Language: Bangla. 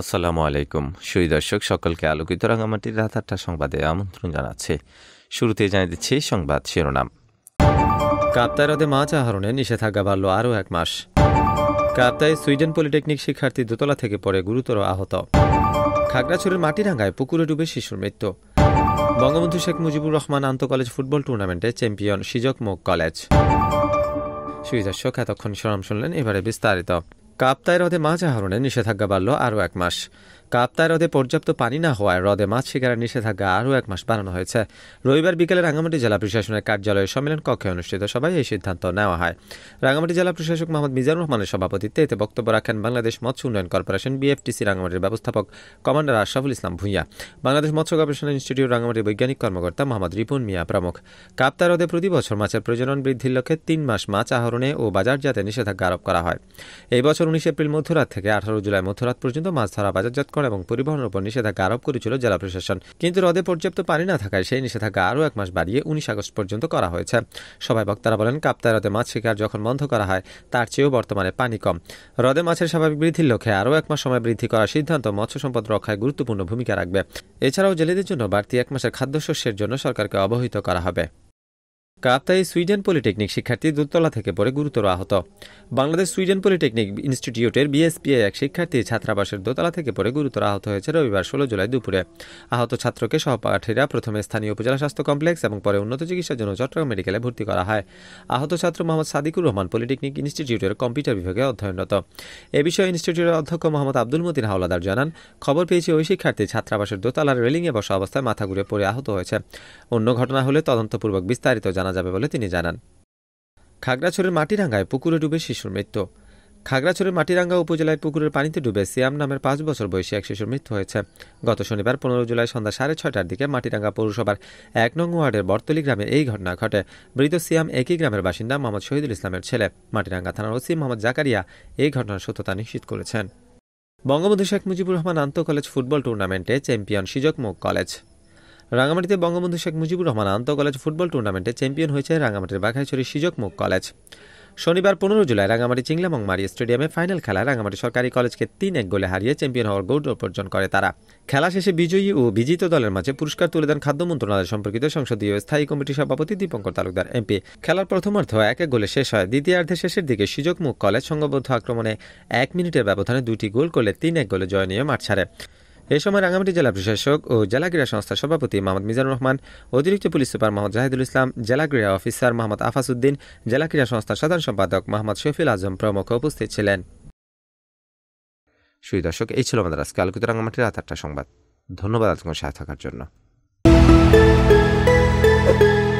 আসসালামু আলাইকুম সুই দর্শক সকলকে আলোকিত রাঙামাটির রাত আটটা সংবাদে আমন্ত্রণ জানাচ্ছে শুরুতে জানিয়ে দিচ্ছি সংবাদ শিরোনাম কাপ্তাইরদে মাছ আহরণে নিষেধাজ্ঞা বাড়ল আরও এক মাস কাপ্তায় সুইডেন পলিটেকনিক শিক্ষার্থী দোতলা থেকে পড়ে গুরুতর আহত খাগড়াছড়ির মাটিরাঙ্গায় পুকুরে ডুবে শিশুর মৃত্যু বঙ্গবন্ধু শেখ মুজিবুর রহমান আন্ত কলেজ ফুটবল টুর্নামেন্টে চ্যাম্পিয়ন সিজক মোক কলেজ সুবিধার্ষক এতক্ষণ সরম শুনলেন এবারে বিস্তারিত কাপ্তায় হ্রদে মাছ আহরণে নিষেধাজ্ঞা বাড়ল আরও এক মাস কাপ্তায় হ্রদে পর্যাপ্ত পানি না হওয়ায় হ্রদে মাছ শিকারের নিষেধাজ্ঞা আরও এক মাস বাড়ানো হয়েছে রবিবার বিকেলে রাঙামাটি জেলা প্রশাসনের কার্যালয়ে সম্মেলন কক্ষে অনুষ্ঠিত সভায় এই সিদ্ধান্ত নেওয়া হয় রাঙামাটি জেলা প্রশাসক মোহাম্মদ মিজানুর রহমানের সভাপতিত্বে এতে বক্তব্য রাখেন বাংলাদেশ মৎস্য উন্নয়ন কর্পোরেশন বিএফটিসি রাঙ্গামাটির ব্যবস্থাপক কমান্ডার আশরাফুল ইসলাম ভূঁইয়া বাংলাদেশ মৎস্য গবেষণা ইনস্টিটিউট রাঙ্গামাটির বৈজ্ঞানিক কর্মকর্তা মোহাম্মদ রিপুন মিয়া প্রমুখ কাপ্তায় হ্রদে প্রতি বছর মাছের প্রজনন বৃদ্ধির লক্ষ্যে তিন মাস মাছ আহরণে ও বাজারজাতে নিষেধাজ্ঞা আরোপ করা হয় এই বছর উনিশ এপ্রিল মধ্যরাত থেকে আঠারো জুলাই মধ্যরাত পর্যন্ত মাছ ধরা বাজারজাতকরণ এবং পরিবহনের উপর নিষেধাজ্ঞা আরোপ করেছিল জেলা প্রশাসন কিন্তু হ্রদে পর্যাপ্ত পানি না থাকায় সেই নিষেধাজ্ঞা আরও এক মাস বাড়িয়ে উনিশ আগস্ট পর্যন্ত করা হয়েছে সবাই বক্তারা বলেন কাপ্তায় হ্রদে মাছ শিকার যখন বন্ধ করা হয় তার চেয়েও বর্তমানে পানি কম হ্রদে মাছের স্বাভাবিক বৃদ্ধির লক্ষ্যে আরও এক মাস সময় বৃদ্ধি করার সিদ্ধান্ত মৎস্য সম্পদ রক্ষায় গুরুত্বপূর্ণ ভূমিকা রাখবে এছাড়াও জেলেদের জন্য বাড়তি এক মাসের খাদ্যশস্যের জন্য সরকারকে অবহিত করা হবে কাপ্তাই সুইডেন পলিটেকনিক শিক্ষার্থী দুতলা থেকে পড়ে গুরুতর আহত বাংলাদেশ সুইডেন পলিটেকনিক ইনস্টিটিউটের বিএসপিএ এক শিক্ষার্থী ছাত্রাবাসের দোতলা থেকে পড়ে গুরুতর আহত হয়েছে রবিবার ষোলো জুলাই দুপুরে আহত ছাত্রকে সহপাঠীরা প্রথমে স্থানীয় উপজেলা স্বাস্থ্য কমপ্লেক্স এবং পরে উন্নত চিকিৎসার জন্য চট্টগ্রাম মেডিকেলে ভর্তি করা হয় আহত ছাত্র মোহাম্মদ সাদিকুর রহমান পলিটেকনিক ইনস্টিটিউটের কম্পিউটার বিভাগে অধ্যয়নরত এ বিষয়ে ইনস্টিটিউটের অধ্যক্ষ মোহাম্মদ আব্দুল মতিন হাওলাদার জানান খবর পেয়েছে ওই শিক্ষার্থী ছাত্রাবাসের দোতলার রেলিংয়ে বসা অবস্থায় মাথা ঘুরে পড়ে আহত হয়েছে অন্য ঘটনা হলে তদন্তপূর্বক বিস্তারিত জানা যাবে বলে তিনি জানান খাগড়াছড়ির মাটিরাঙ্গায় পুকুরে ডুবে শিশুর মৃত্যু খাগড়াছড়ির মাটিরাঙ্গা উপজেলায় পুকুরের পানিতে ডুবে সিয়াম নামের পাঁচ বছর বয়সী এক শিশুর মৃত্যু হয়েছে গত শনিবার পনেরো জুলাই সন্ধ্যা সাড়ে ছয়টার দিকে মাটিরাঙ্গা পৌরসভার এক নং ওয়ার্ডের বর্তলি গ্রামে এই ঘটনা ঘটে মৃত সিয়াম একই গ্রামের বাসিন্দা মোহাম্মদ শহীদুল ইসলামের ছেলে মাটিরাঙ্গা থানার ওসি মোহাম্মদ জাকারিয়া এই ঘটনার সত্যতা নিশ্চিত করেছেন বঙ্গবন্ধু শেখ মুজিবুর রহমান আন্ত কলেজ ফুটবল টুর্নামেন্টে চ্যাম্পিয়ন সিজকমুখ কলেজ রাঙামাটিতে বঙ্গবন্ধু শেখ মুজিবুর রহমান আন্তঃ কলেজ ফুটবল টুর্নামেন্টে চ্যাম্পিয়ন হয়েছে রাঙামাটির বাঘাইছড়ি মুখ কলেজ শনিবার পনেরো জুলাই রাঙামাটি চিংলামং মারি স্টেডিয়ামে ফাইনাল খেলা রাঙামাটি সরকারি কলেজকে তিন এক গোলে হারিয়ে চ্যাম্পিয়ন হওয়ার গৌরব অর্জন করে তারা খেলা শেষে বিজয়ী ও বিজিত দলের মাঝে পুরস্কার তুলে দেন খাদ্য মন্ত্রণালয় সম্পর্কিত সংসদীয় স্থায়ী কমিটির সভাপতি দীপঙ্কর তালুকদার এমপি খেলার প্রথমার্ধ এক এক গোলে শেষ হয় দ্বিতীয়ার্ধে শেষের দিকে সুযোগ মুখ কলেজ সংঘবদ্ধ আক্রমণে এক মিনিটের ব্যবধানে দুটি গোল করলে তিন এক গোলে জয় নিয়ে মাঠ ছাড়ে এ সময় রাঙ্গামাটি জেলা প্রশাসক ও জেলা ক্রীড়া সংস্থার সভাপতি মোহাম্মদ মিজানুর রহমান অতিরিক্ত পুলিশ সুপার মোহাম্মদ জাহিদুল ইসলাম জেলা ক্রীড়া অফিসার মোহাম্মদ আফাসুদ্দিন জেলা ক্রীড়া সংস্থার সাধারণ সম্পাদক মোহাম্মদ শফিল আজম প্রমুখ উপস্থিত ছিলেন সুদর্শক এই ছিল আমাদের আজকে আলোকিত রাঙামাটির রাত আটটা সংবাদ ধন্যবাদ আজকে সাথে থাকার জন্য